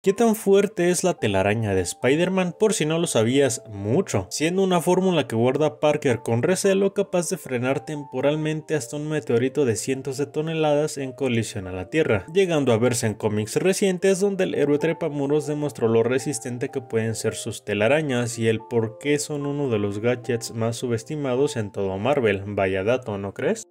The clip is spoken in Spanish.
¿Qué tan fuerte es la telaraña de Spider-Man? Por si no lo sabías, mucho, siendo una fórmula que guarda Parker con recelo capaz de frenar temporalmente hasta un meteorito de cientos de toneladas en colisión a la Tierra, llegando a verse en cómics recientes donde el héroe muros demostró lo resistente que pueden ser sus telarañas y el por qué son uno de los gadgets más subestimados en todo Marvel, vaya dato, ¿no crees?